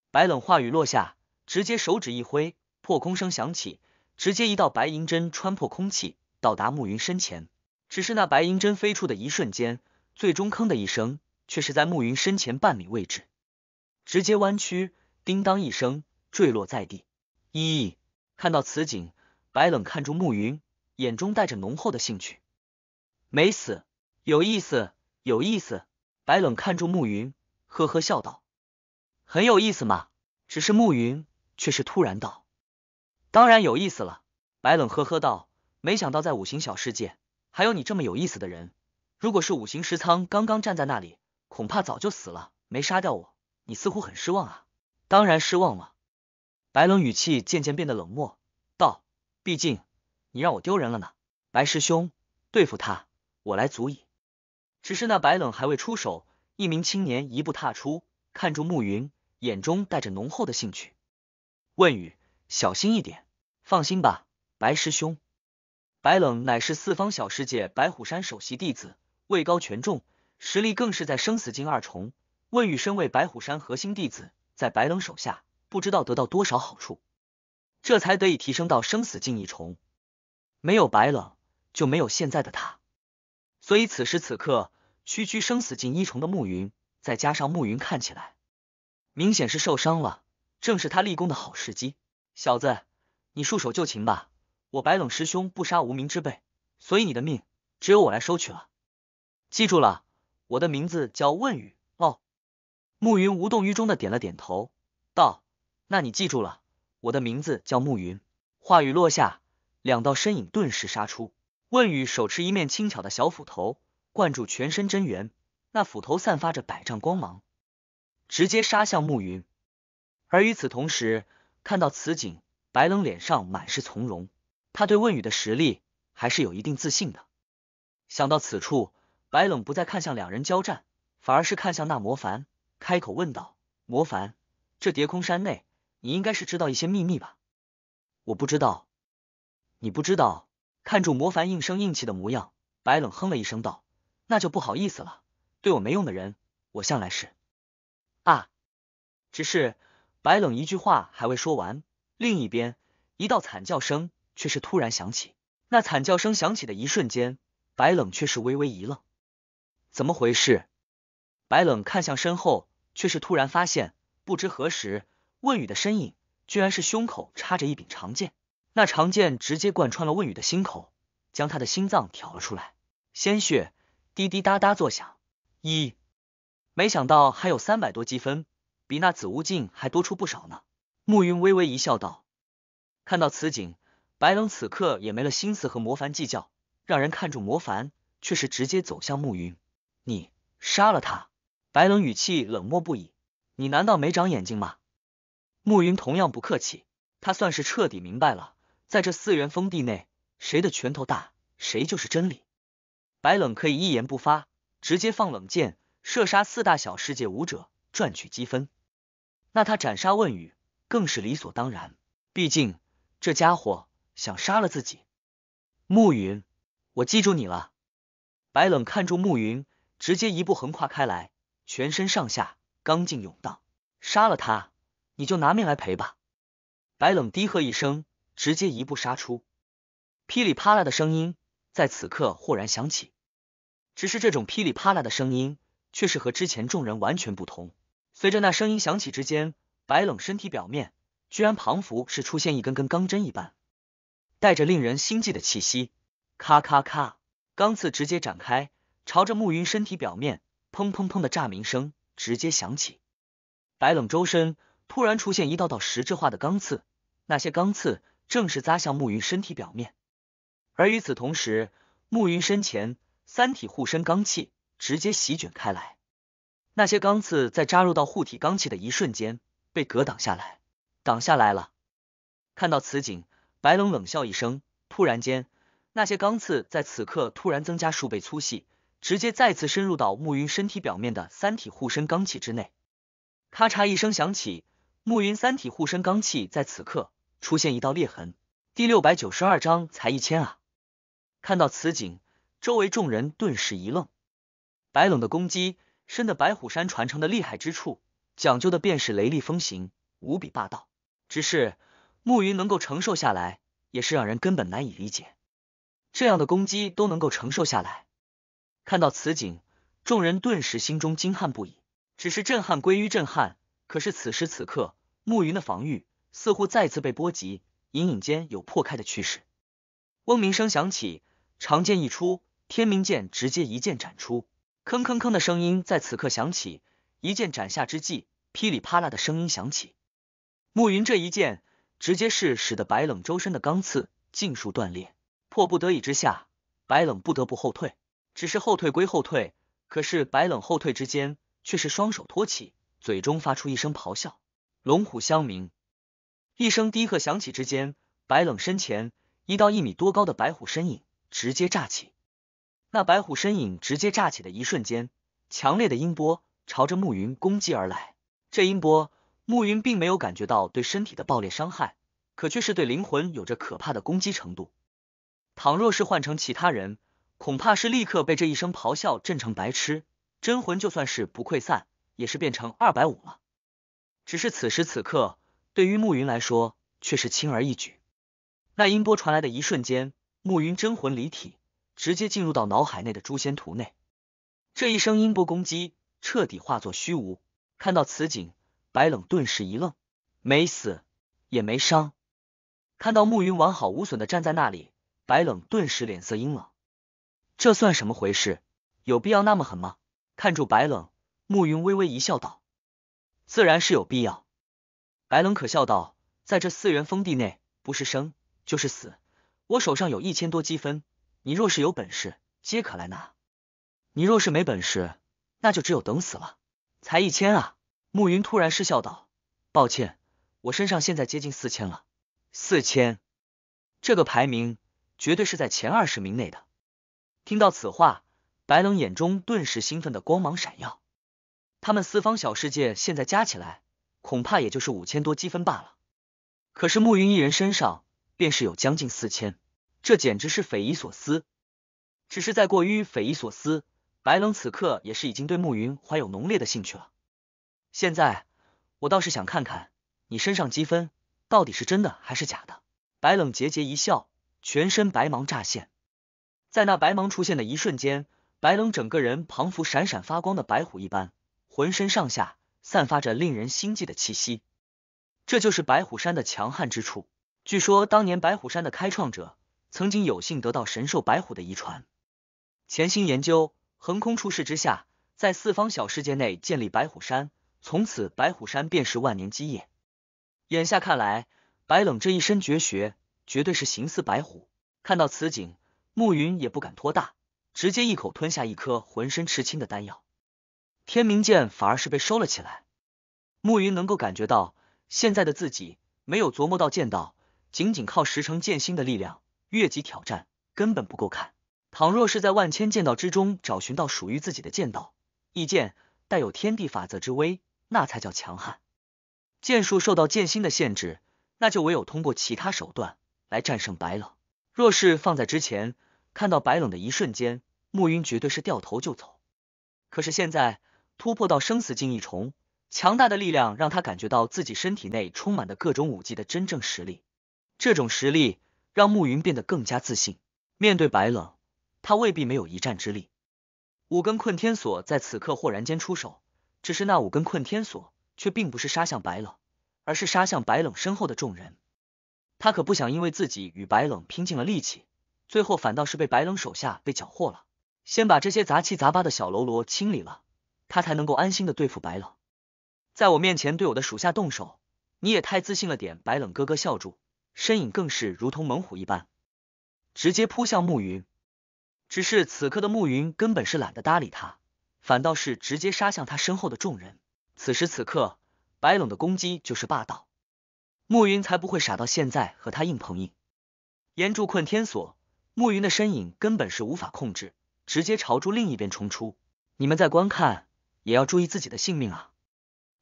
白冷话语落下，直接手指一挥，破空声响起，直接一道白银针穿破空气，到达暮云身前。只是那白银针飞出的一瞬间，最终“吭”的一声，却是在暮云身前半米位置，直接弯曲，叮当一声坠落在地。一看到此景，白冷看住暮云，眼中带着浓厚的兴趣，没死。有意思，有意思。白冷看住暮云，呵呵笑道：“很有意思嘛。”只是暮云却是突然道：“当然有意思了。”白冷呵呵道：“没想到在五行小世界还有你这么有意思的人。如果是五行石仓刚刚站在那里，恐怕早就死了。没杀掉我，你似乎很失望啊？”“当然失望了。”白冷语气渐渐变得冷漠道：“毕竟你让我丢人了呢。”“白师兄，对付他我来足矣。”只是那白冷还未出手，一名青年一步踏出，看住暮云，眼中带着浓厚的兴趣，问雨：“小心一点。”“放心吧，白师兄。”白冷乃是四方小世界白虎山首席弟子，位高权重，实力更是在生死境二重。问雨身为白虎山核心弟子，在白冷手下不知道得到多少好处，这才得以提升到生死境一重。没有白冷，就没有现在的他。所以此时此刻。区区生死境一重的暮云，再加上暮云看起来明显是受伤了，正是他立功的好时机。小子，你束手就擒吧，我白冷师兄不杀无名之辈，所以你的命只有我来收取了。记住了，我的名字叫问雨。哦，暮云无动于衷的点了点头，道：“那你记住了，我的名字叫暮云。”话语落下，两道身影顿时杀出。问雨手持一面轻巧的小斧头。灌注全身真元，那斧头散发着百丈光芒，直接杀向暮云。而与此同时，看到此景，白冷脸上满是从容。他对问雨的实力还是有一定自信的。想到此处，白冷不再看向两人交战，反而是看向那魔凡，开口问道：“魔凡，这叠空山内，你应该是知道一些秘密吧？”“我不知道。”“你不知道？”看住魔凡硬声硬气的模样，白冷哼了一声道。那就不好意思了，对我没用的人，我向来是啊。只是白冷一句话还未说完，另一边一道惨叫声却是突然响起。那惨叫声响起的一瞬间，白冷却是微微一愣，怎么回事？白冷看向身后，却是突然发现，不知何时，问雨的身影居然是胸口插着一柄长剑，那长剑直接贯穿了问雨的心口，将他的心脏挑了出来，鲜血。滴滴答答作响，一没想到还有三百多积分，比那紫无镜还多出不少呢。暮云微微一笑，道：“看到此景，白冷此刻也没了心思和魔凡计较，让人看住魔凡，却是直接走向暮云。你杀了他！”白冷语气冷漠不已，“你难道没长眼睛吗？”暮云同样不客气，他算是彻底明白了，在这四元封地内，谁的拳头大，谁就是真理。白冷可以一言不发，直接放冷箭射杀四大小世界武者，赚取积分。那他斩杀问宇更是理所当然，毕竟这家伙想杀了自己。暮云，我记住你了。白冷看住暮云，直接一步横跨开来，全身上下刚劲涌荡。杀了他，你就拿命来赔吧！白冷低喝一声，直接一步杀出，噼里啪啦的声音。在此刻豁然响起，只是这种噼里啪啦的声音却是和之前众人完全不同。随着那声音响起之间，白冷身体表面居然彷佛是出现一根根钢针一般，带着令人心悸的气息，咔咔咔，钢刺直接展开，朝着暮云身体表面，砰砰砰的炸鸣声直接响起。白冷周身突然出现一道道实质化的钢刺，那些钢刺正是扎向暮云身体表面。而与此同时，暮云身前三体护身罡气直接席卷开来，那些钢刺在扎入到护体罡气的一瞬间被格挡下来，挡下来了。看到此景，白冷冷笑一声，突然间，那些钢刺在此刻突然增加数倍粗细，直接再次深入到暮云身体表面的三体护身罡气之内。咔嚓一声响起，暮云三体护身罡气在此刻出现一道裂痕。第六百九十二章才一千啊！看到此景，周围众人顿时一愣。白冷的攻击，深得白虎山传承的厉害之处，讲究的便是雷厉风行，无比霸道。只是暮云能够承受下来，也是让人根本难以理解。这样的攻击都能够承受下来，看到此景，众人顿时心中惊骇不已。只是震撼归于震撼，可是此时此刻，暮云的防御似乎再次被波及，隐隐间有破开的趋势。嗡鸣声响起。长剑一出，天明剑直接一剑斩出，吭吭吭的声音在此刻响起。一剑斩下之际，噼里啪啦的声音响起。暮云这一剑直接是使得白冷周身的钢刺尽数断裂。迫不得已之下，白冷不得不后退。只是后退归后退，可是白冷后退之间，却是双手托起，嘴中发出一声咆哮。龙虎相鸣一声低喝响起之间，白冷身前一道一米多高的白虎身影。直接炸起，那白虎身影直接炸起的一瞬间，强烈的音波朝着暮云攻击而来。这音波，暮云并没有感觉到对身体的爆裂伤害，可却是对灵魂有着可怕的攻击程度。倘若是换成其他人，恐怕是立刻被这一声咆哮震成白痴，真魂就算是不溃散，也是变成二百五了。只是此时此刻，对于暮云来说，却是轻而易举。那音波传来的一瞬间。暮云真魂离体，直接进入到脑海内的诛仙图内。这一声音波攻击彻底化作虚无。看到此景，白冷顿时一愣，没死也没伤。看到暮云完好无损的站在那里，白冷顿时脸色阴冷。这算什么回事？有必要那么狠吗？看住白冷，暮云微微一笑，道：“自然是有必要。”白冷可笑道：“在这四元封地内，不是生就是死。”我手上有一千多积分，你若是有本事，皆可来拿；你若是没本事，那就只有等死了。才一千啊！暮云突然失笑道：“抱歉，我身上现在接近四千了。四千，这个排名绝对是在前二十名内的。”听到此话，白冷眼中顿时兴奋的光芒闪耀。他们四方小世界现在加起来，恐怕也就是五千多积分罢了。可是暮云一人身上……便是有将近四千，这简直是匪夷所思。只是再过于匪夷所思，白冷此刻也是已经对暮云怀有浓烈的兴趣了。现在，我倒是想看看你身上积分到底是真的还是假的。白冷桀桀一笑，全身白芒乍现。在那白芒出现的一瞬间，白冷整个人彷佛闪闪发光的白虎一般，浑身上下散发着令人心悸的气息。这就是白虎山的强悍之处。据说当年白虎山的开创者曾经有幸得到神兽白虎的遗传，潜心研究，横空出世之下，在四方小世界内建立白虎山。从此，白虎山便是万年基业。眼下看来，白冷这一身绝学绝对是形似白虎。看到此景，暮云也不敢拖大，直接一口吞下一颗浑身赤青的丹药。天明剑反而是被收了起来。暮云能够感觉到，现在的自己没有琢磨到剑道。仅仅靠十成剑心的力量越级挑战根本不够看。倘若是在万千剑道之中找寻到属于自己的剑道，一剑带有天地法则之威，那才叫强悍。剑术受到剑心的限制，那就唯有通过其他手段来战胜白冷。若是放在之前，看到白冷的一瞬间，暮云绝对是掉头就走。可是现在突破到生死境一重，强大的力量让他感觉到自己身体内充满的各种武技的真正实力。这种实力让暮云变得更加自信。面对白冷，他未必没有一战之力。五根困天索在此刻豁然间出手，只是那五根困天索却并不是杀向白冷，而是杀向白冷身后的众人。他可不想因为自己与白冷拼尽了力气，最后反倒是被白冷手下被缴获了。先把这些杂七杂八的小喽啰清理了，他才能够安心的对付白冷。在我面前对我的属下动手，你也太自信了点。白冷咯咯笑住。身影更是如同猛虎一般，直接扑向暮云。只是此刻的暮云根本是懒得搭理他，反倒是直接杀向他身后的众人。此时此刻，白冷的攻击就是霸道，暮云才不会傻到现在和他硬碰硬。炎住困天锁，暮云的身影根本是无法控制，直接朝住另一边冲出。你们在观看，也要注意自己的性命啊！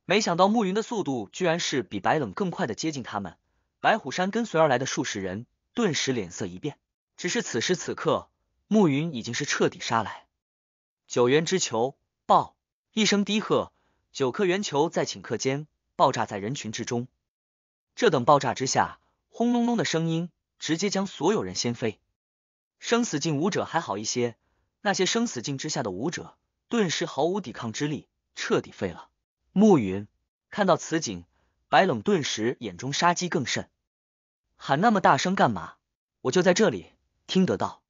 没想到暮云的速度居然是比白冷更快的接近他们。白虎山跟随而来的数十人顿时脸色一变，只是此时此刻，暮云已经是彻底杀来。九元之球爆一声低喝，九颗圆球在顷刻间爆炸在人群之中。这等爆炸之下，轰隆隆的声音直接将所有人掀飞。生死境武者还好一些，那些生死境之下的武者顿时毫无抵抗之力，彻底废了。暮云看到此景。白冷顿时眼中杀机更甚，喊那么大声干嘛？我就在这里听得到。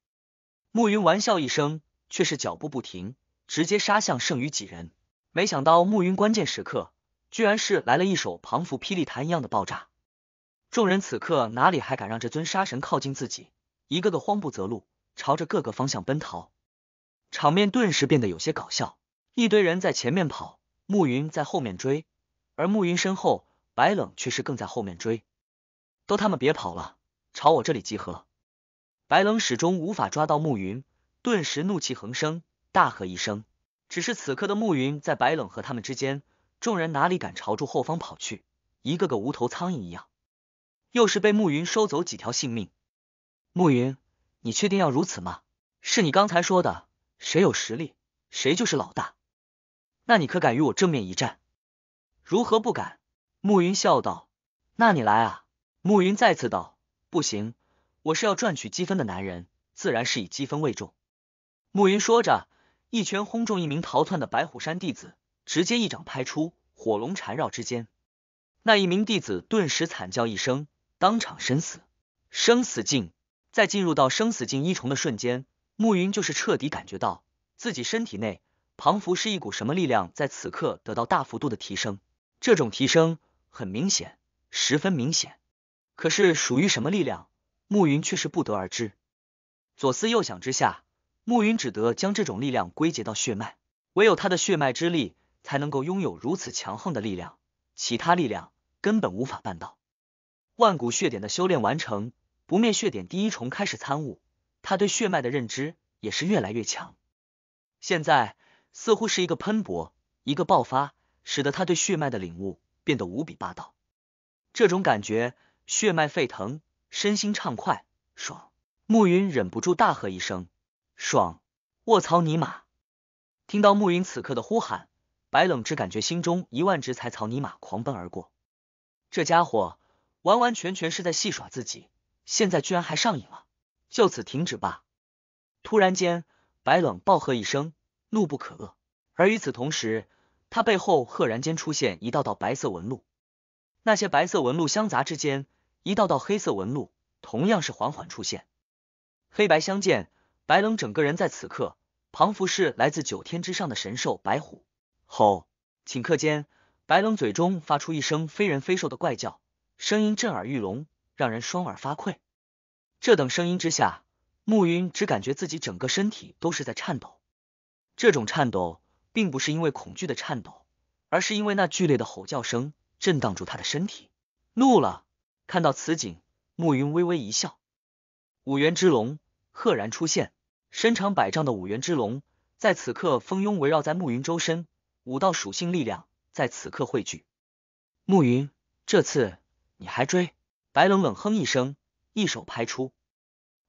暮云玩笑一声，却是脚步不停，直接杀向剩余几人。没想到暮云关键时刻，居然是来了一手庞福霹雳弹一样的爆炸。众人此刻哪里还敢让这尊杀神靠近自己？一个个慌不择路，朝着各个方向奔逃，场面顿时变得有些搞笑。一堆人在前面跑，暮云在后面追，而暮云身后。白冷却是更在后面追，都他妈别跑了，朝我这里集合！白冷始终无法抓到暮云，顿时怒气横生，大喝一声。只是此刻的暮云在白冷和他们之间，众人哪里敢朝住后方跑去？一个个无头苍蝇一样，又是被暮云收走几条性命。暮云，你确定要如此吗？是你刚才说的，谁有实力，谁就是老大。那你可敢与我正面一战？如何不敢？暮云笑道：“那你来啊！”暮云再次道：“不行，我是要赚取积分的男人，自然是以积分为重。”暮云说着，一拳轰中一名逃窜的白虎山弟子，直接一掌拍出，火龙缠绕之间，那一名弟子顿时惨叫一声，当场身死。生死境，在进入到生死境一重的瞬间，暮云就是彻底感觉到自己身体内彷佛是一股什么力量，在此刻得到大幅度的提升，这种提升。很明显，十分明显。可是属于什么力量，暮云却是不得而知。左思右想之下，暮云只得将这种力量归结到血脉，唯有他的血脉之力才能够拥有如此强横的力量，其他力量根本无法办到。万古血点的修炼完成，不灭血点第一重开始参悟，他对血脉的认知也是越来越强。现在似乎是一个喷薄，一个爆发，使得他对血脉的领悟。变得无比霸道，这种感觉血脉沸腾，身心畅快，爽！暮云忍不住大喝一声：“爽！卧槽尼玛！”听到暮云此刻的呼喊，白冷只感觉心中一万只彩草泥马狂奔而过。这家伙完完全全是在戏耍自己，现在居然还上瘾了，就此停止吧！突然间，白冷暴喝一声，怒不可遏，而与此同时。他背后赫然间出现一道道白色纹路，那些白色纹路相杂之间，一道道黑色纹路同样是缓缓出现，黑白相间。白冷整个人在此刻彷佛是来自九天之上的神兽白虎。吼！顷刻间，白冷嘴中发出一声非人非兽的怪叫，声音震耳欲聋，让人双耳发聩。这等声音之下，暮云只感觉自己整个身体都是在颤抖，这种颤抖。并不是因为恐惧的颤抖，而是因为那剧烈的吼叫声震荡住他的身体。怒了，看到此景，暮云微微一笑。五元之龙赫然出现，身长百丈的五元之龙在此刻蜂拥围绕在暮云周身，五道属性力量在此刻汇聚。暮云，这次你还追？白冷冷哼一声，一手拍出。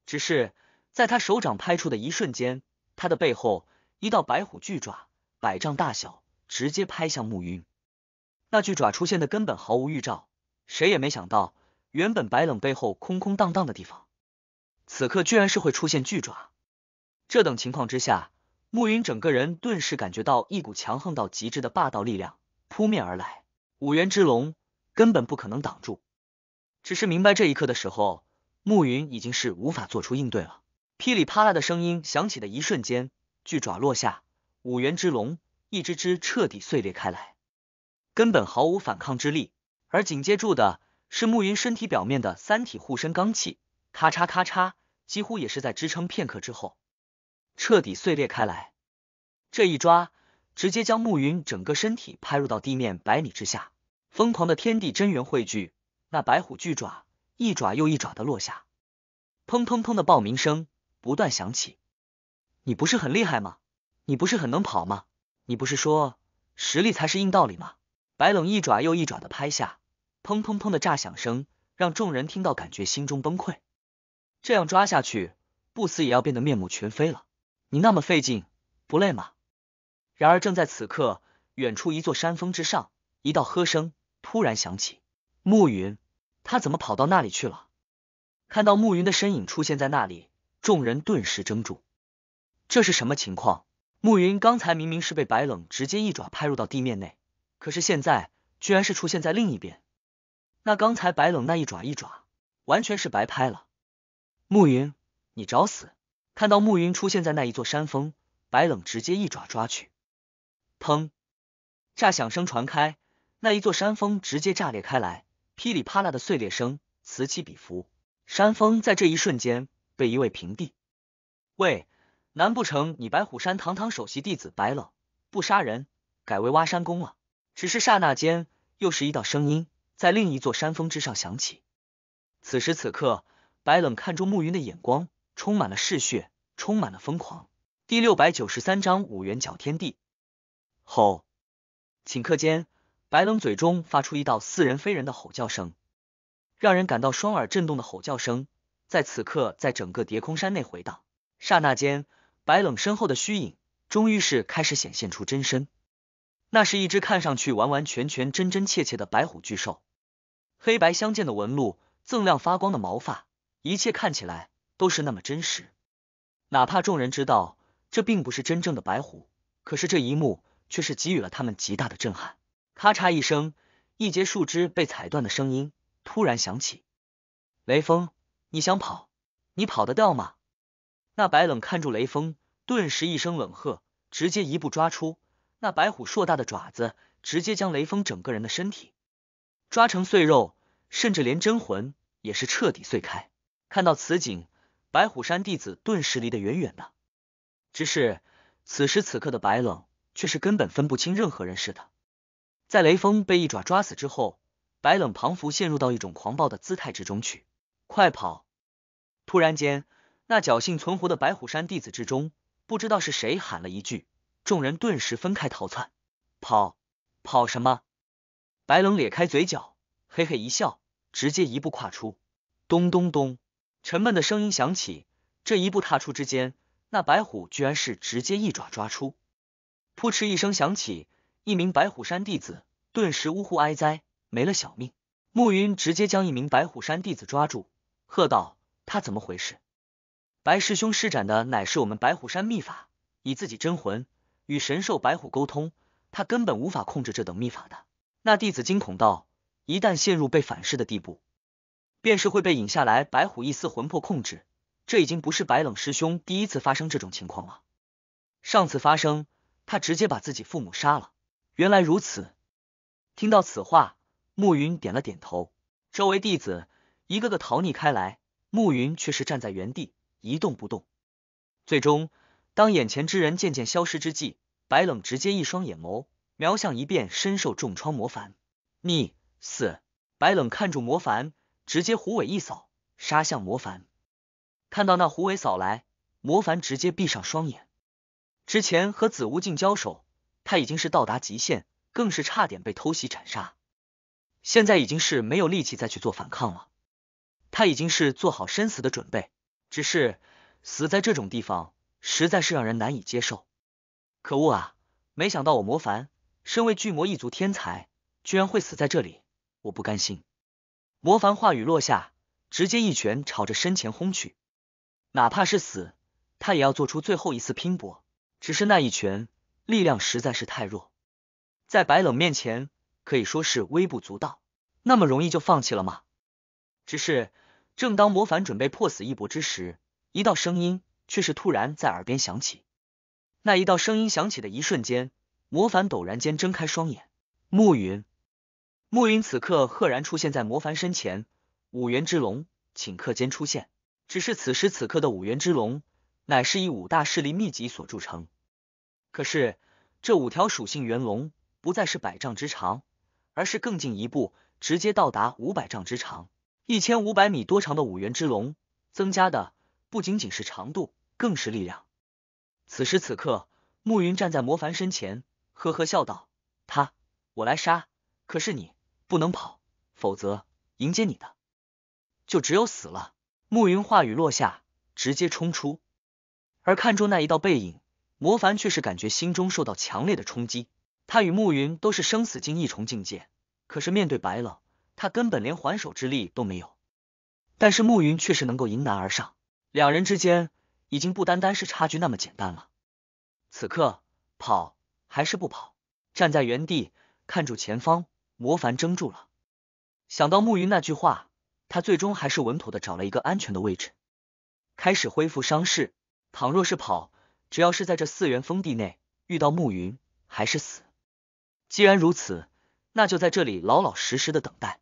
只是在他手掌拍出的一瞬间，他的背后一道白虎巨爪。百丈大小，直接拍向暮云。那巨爪出现的根本毫无预兆，谁也没想到，原本白冷背后空空荡荡的地方，此刻居然是会出现巨爪。这等情况之下，暮云整个人顿时感觉到一股强横到极致的霸道力量扑面而来，五元之龙根本不可能挡住。只是明白这一刻的时候，暮云已经是无法做出应对了。噼里啪啦的声音响起的一瞬间，巨爪落下。五元之龙，一只只彻底碎裂开来，根本毫无反抗之力。而紧接住的是暮云身体表面的三体护身罡气，咔嚓咔嚓，几乎也是在支撑片刻之后，彻底碎裂开来。这一抓，直接将暮云整个身体拍入到地面百米之下。疯狂的天地真元汇聚，那白虎巨爪一爪又一爪的落下，砰砰砰的爆鸣声不断响起。你不是很厉害吗？你不是很能跑吗？你不是说实力才是硬道理吗？白冷一爪又一爪的拍下，砰砰砰的炸响声让众人听到感觉心中崩溃。这样抓下去，不死也要变得面目全非了。你那么费劲，不累吗？然而正在此刻，远处一座山峰之上，一道喝声突然响起。暮云，他怎么跑到那里去了？看到暮云的身影出现在那里，众人顿时怔住。这是什么情况？暮云刚才明明是被白冷直接一爪拍入到地面内，可是现在居然是出现在另一边，那刚才白冷那一爪一爪，完全是白拍了。暮云，你找死！看到暮云出现在那一座山峰，白冷直接一爪抓去，砰！炸响声传开，那一座山峰直接炸裂开来，噼里啪啦的碎裂声此起彼伏，山峰在这一瞬间被夷为平地。喂！难不成你白虎山堂堂首席弟子白冷不杀人，改为挖山工了？只是刹那间，又是一道声音在另一座山峰之上响起。此时此刻，白冷看中暮云的眼光充满了嗜血，充满了疯狂。第六百九十三章五元角天地。吼！顷刻间，白冷嘴中发出一道似人非人的吼叫声，让人感到双耳震动的吼叫声，在此刻在整个叠空山内回荡。刹那间。白冷身后的虚影终于是开始显现出真身，那是一只看上去完完全全真真切切的白虎巨兽，黑白相间的纹路，锃亮发光的毛发，一切看起来都是那么真实。哪怕众人知道这并不是真正的白虎，可是这一幕却是给予了他们极大的震撼。咔嚓一声，一截树枝被踩断的声音突然响起。雷锋，你想跑？你跑得掉吗？那白冷看住雷锋，顿时一声冷喝，直接一步抓出那白虎硕大的爪子，直接将雷锋整个人的身体抓成碎肉，甚至连真魂也是彻底碎开。看到此景，白虎山弟子顿时离得远远的。只是此时此刻的白冷却是根本分不清任何人似的。在雷锋被一爪抓死之后，白冷彷佛陷入到一种狂暴的姿态之中去，快跑！突然间。那侥幸存活的白虎山弟子之中，不知道是谁喊了一句，众人顿时分开逃窜，跑跑什么？白冷咧开嘴角，嘿嘿一笑，直接一步跨出。咚咚咚，沉闷的声音响起。这一步踏出之间，那白虎居然是直接一爪抓出，扑哧一声响起，一名白虎山弟子顿时呜呼哀哉，没了小命。暮云直接将一名白虎山弟子抓住，喝道：“他怎么回事？”白师兄施展的乃是我们白虎山秘法，以自己真魂与神兽白虎沟通，他根本无法控制这等秘法的。那弟子惊恐道：“一旦陷入被反噬的地步，便是会被引下来白虎一丝魂魄控制。”这已经不是白冷师兄第一次发生这种情况了，上次发生，他直接把自己父母杀了。原来如此，听到此话，暮云点了点头，周围弟子一个个逃匿开来，暮云却是站在原地。一动不动。最终，当眼前之人渐渐消失之际，白冷直接一双眼眸瞄向一遍身受重创魔凡。逆死！白冷看住魔凡，直接虎尾一扫，杀向魔凡。看到那虎尾扫来，魔凡直接闭上双眼。之前和紫无尽交手，他已经是到达极限，更是差点被偷袭斩杀。现在已经是没有力气再去做反抗了，他已经是做好生死的准备。只是死在这种地方，实在是让人难以接受。可恶啊！没想到我魔凡身为巨魔一族天才，居然会死在这里，我不甘心。魔凡话语落下，直接一拳朝着身前轰去。哪怕是死，他也要做出最后一次拼搏。只是那一拳力量实在是太弱，在白冷面前可以说是微不足道。那么容易就放弃了吗？只是。正当魔凡准备破死一搏之时，一道声音却是突然在耳边响起。那一道声音响起的一瞬间，魔凡陡然间睁开双眼。暮云，暮云此刻赫然出现在魔凡身前。五元之龙顷刻间出现，只是此时此刻的五元之龙乃是以五大势力秘籍所铸成。可是，这五条属性元龙不再是百丈之长，而是更进一步，直接到达五百丈之长。一千五百米多长的五元之龙，增加的不仅仅是长度，更是力量。此时此刻，暮云站在魔凡身前，呵呵笑道：“他，我来杀。可是你不能跑，否则迎接你的就只有死了。”暮云话语落下，直接冲出。而看中那一道背影，魔凡却是感觉心中受到强烈的冲击。他与暮云都是生死境一重境界，可是面对白冷。他根本连还手之力都没有，但是暮云却是能够迎难而上。两人之间已经不单单是差距那么简单了。此刻跑还是不跑？站在原地看住前方，魔凡怔住了。想到暮云那句话，他最终还是稳妥的找了一个安全的位置，开始恢复伤势。倘若是跑，只要是在这四元封地内遇到暮云，还是死。既然如此，那就在这里老老实实的等待。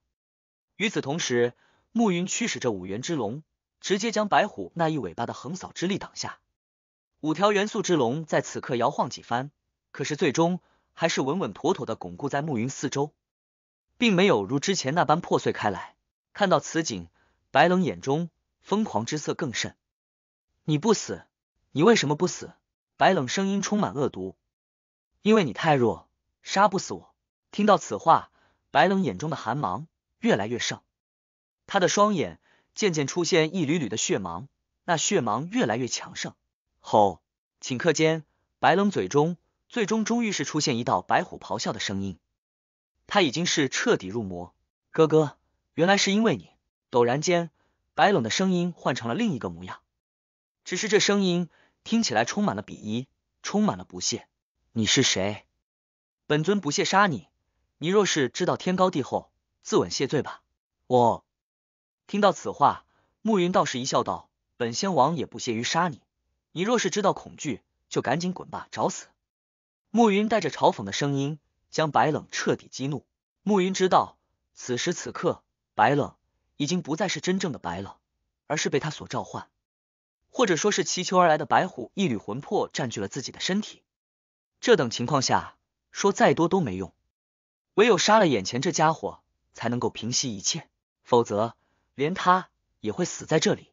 与此同时，暮云驱使着五元之龙，直接将白虎那一尾巴的横扫之力挡下。五条元素之龙在此刻摇晃几番，可是最终还是稳稳妥妥的巩固在暮云四周，并没有如之前那般破碎开来。看到此景，白冷眼中疯狂之色更甚。你不死，你为什么不死？白冷声音充满恶毒。因为你太弱，杀不死我。听到此话，白冷眼中的寒芒。越来越盛，他的双眼渐渐出现一缕缕的血芒，那血芒越来越强盛。吼！顷刻间，白冷嘴中最终终于是出现一道白虎咆哮的声音。他已经是彻底入魔。哥哥，原来是因为你。陡然间，白冷的声音换成了另一个模样，只是这声音听起来充满了鄙夷，充满了不屑。你是谁？本尊不屑杀你。你若是知道天高地厚。自刎谢罪吧！我听到此话，暮云倒是一笑道：“本仙王也不屑于杀你。你若是知道恐惧，就赶紧滚吧，找死！”暮云带着嘲讽的声音，将白冷彻底激怒。暮云知道，此时此刻，白冷已经不再是真正的白冷，而是被他所召唤，或者说是祈求而来的白虎一缕魂魄占据了自己的身体。这等情况下，说再多都没用，唯有杀了眼前这家伙。才能够平息一切，否则连他也会死在这里。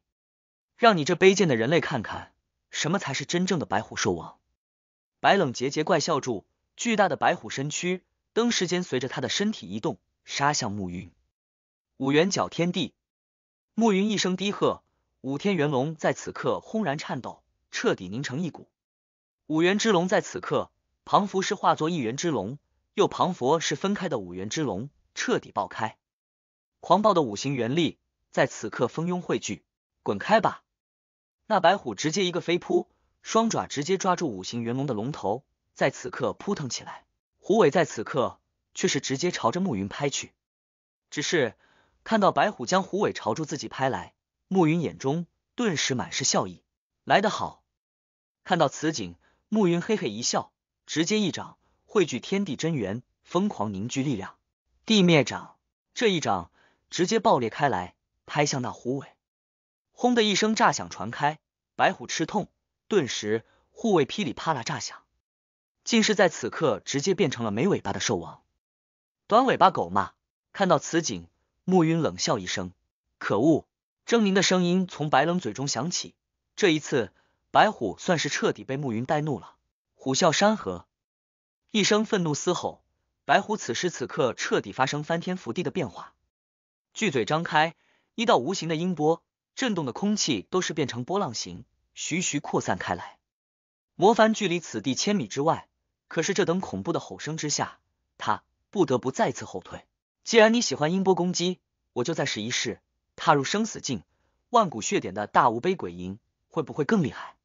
让你这卑贱的人类看看，什么才是真正的白虎兽王！白冷桀桀怪笑住，巨大的白虎身躯，登时间随着他的身体移动，杀向暮云。五元角天地，暮云一声低喝，五天元龙在此刻轰然颤抖，彻底凝成一股。五元之龙在此刻，庞佛是化作一元之龙，又庞佛是分开的五元之龙。彻底爆开，狂暴的五行元力在此刻蜂拥汇聚。滚开吧！那白虎直接一个飞扑，双爪直接抓住五行元龙的龙头，在此刻扑腾起来。虎尾在此刻却是直接朝着暮云拍去。只是看到白虎将虎尾朝住自己拍来，暮云眼中顿时满是笑意。来得好！看到此景，暮云嘿嘿一笑，直接一掌汇聚天地真元，疯狂凝聚力量。地面掌这一掌直接爆裂开来，拍向那虎尾。轰的一声炸响传开，白虎吃痛，顿时护卫噼里啪啦炸响，竟是在此刻直接变成了没尾巴的兽王。短尾巴狗嘛！看到此景，暮云冷笑一声：“可恶！”狰狞的声音从白冷嘴中响起。这一次，白虎算是彻底被暮云带怒了。虎啸山河，一声愤怒嘶吼。白虎此时此刻彻底发生翻天覆地的变化，巨嘴张开，一道无形的音波，震动的空气都是变成波浪形，徐徐扩散开来。魔凡距离此地千米之外，可是这等恐怖的吼声之下，他不得不再次后退。既然你喜欢音波攻击，我就再试一试，踏入生死境，万古血典的大无悲鬼吟会不会更厉害？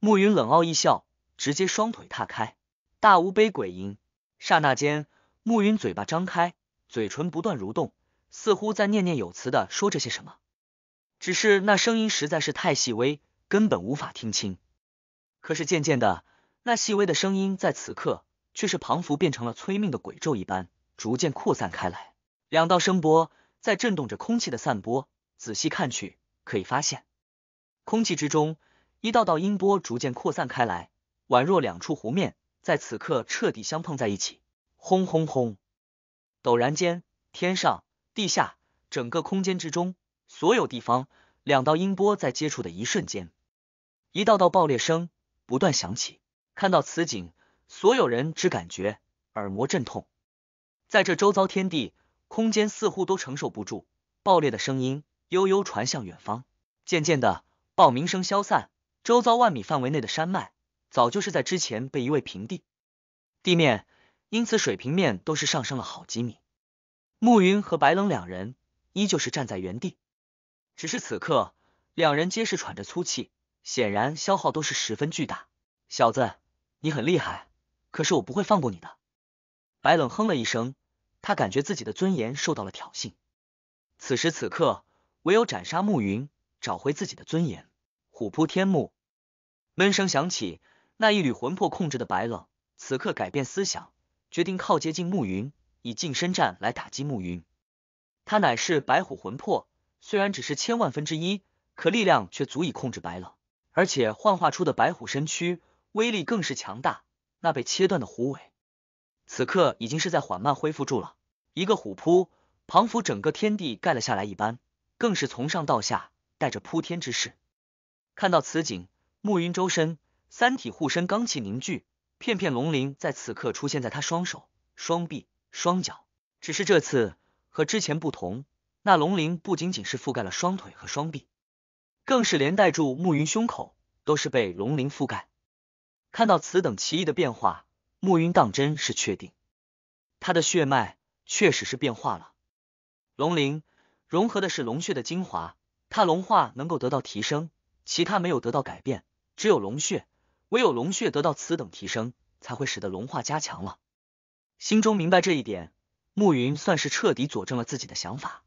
暮云冷傲一笑，直接双腿踏开，大无悲鬼吟。刹那间，暮云嘴巴张开，嘴唇不断蠕动，似乎在念念有词的说着些什么。只是那声音实在是太细微，根本无法听清。可是渐渐的，那细微的声音在此刻却是彷佛变成了催命的鬼咒一般，逐渐扩散开来。两道声波在震动着空气的散播，仔细看去，可以发现空气之中一道道音波逐渐扩散开来，宛若两处湖面。在此刻彻底相碰在一起，轰轰轰！陡然间，天上、地下，整个空间之中，所有地方，两道音波在接触的一瞬间，一道道爆裂声不断响起。看到此景，所有人只感觉耳膜震痛，在这周遭天地空间似乎都承受不住爆裂的声音，悠悠传向远方。渐渐的，爆鸣声消散，周遭万米范围内的山脉。早就是在之前被夷为平地，地面因此水平面都是上升了好几米。暮云和白冷两人依旧是站在原地，只是此刻两人皆是喘着粗气，显然消耗都是十分巨大。小子，你很厉害，可是我不会放过你的！白冷哼了一声，他感觉自己的尊严受到了挑衅。此时此刻，唯有斩杀暮云，找回自己的尊严。虎扑天幕，闷声响起。那一缕魂魄控制的白冷，此刻改变思想，决定靠接近暮云，以近身战来打击暮云。他乃是白虎魂魄，虽然只是千万分之一，可力量却足以控制白冷，而且幻化出的白虎身躯威力更是强大。那被切断的虎尾，此刻已经是在缓慢恢复住了。一个虎扑，仿佛整个天地盖了下来一般，更是从上到下带着铺天之势。看到此景，暮云周身。三体护身，罡气凝聚，片片龙鳞在此刻出现在他双手、双臂、双脚。只是这次和之前不同，那龙鳞不仅仅是覆盖了双腿和双臂，更是连带住暮云胸口都是被龙鳞覆盖。看到此等奇异的变化，暮云当真是确定，他的血脉确实是变化了。龙鳞融合的是龙血的精华，他龙化能够得到提升，其他没有得到改变，只有龙血。唯有龙血得到此等提升，才会使得龙化加强了。心中明白这一点，暮云算是彻底佐证了自己的想法。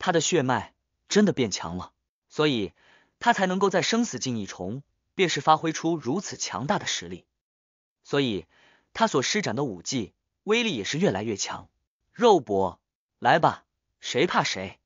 他的血脉真的变强了，所以他才能够在生死境一重，便是发挥出如此强大的实力。所以他所施展的武技威力也是越来越强。肉搏，来吧，谁怕谁？